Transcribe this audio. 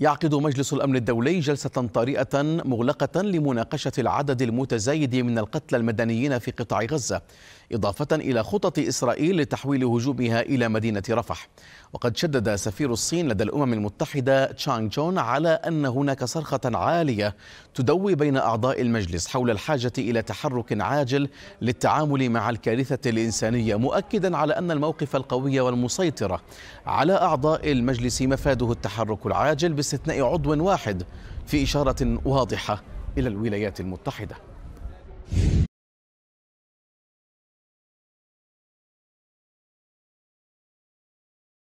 يعقد مجلس الأمن الدولي جلسة طارئة مغلقة لمناقشة العدد المتزايد من القتلى المدنيين في قطاع غزة إضافة إلى خطط إسرائيل لتحويل هجومها إلى مدينة رفح وقد شدد سفير الصين لدى الأمم المتحدة تشانغ جون على أن هناك صرخة عالية تدوي بين أعضاء المجلس حول الحاجة إلى تحرك عاجل للتعامل مع الكارثة الإنسانية مؤكدا على أن الموقف القوي والمسيطر على أعضاء المجلس مفاده التحرك العاجل باستثناء عضو واحد في إشارة واضحة إلى الولايات المتحدة